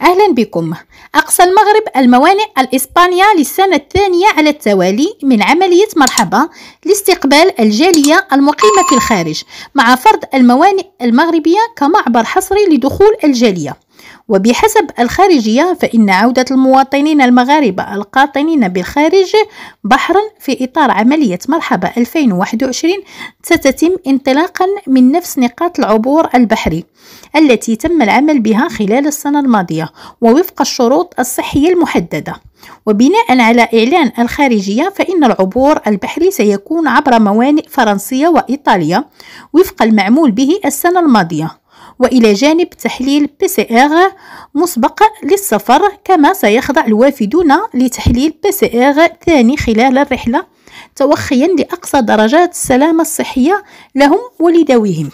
أهلا بكم أقصى المغرب الموانئ الإسبانية للسنة الثانية على التوالي من عملية مرحبا لاستقبال الجالية المقيمة في الخارج مع فرض الموانئ المغربية كمعبر حصري لدخول الجالية وبحسب الخارجية فإن عودة المواطنين المغاربة القاطنين بالخارج بحرا في إطار عملية مرحبا 2021 ستتم انطلاقا من نفس نقاط العبور البحري التي تم العمل بها خلال السنة الماضية ووفق الشروط الصحية المحددة وبناء على إعلان الخارجية فإن العبور البحري سيكون عبر موانئ فرنسية وإيطاليا وفق المعمول به السنة الماضية وإلى جانب تحليل PCR مسبق للسفر كما سيخضع الوافدون لتحليل PCR ثاني خلال الرحلة توخيا لأقصى درجات السلامة الصحية لهم ولذويهم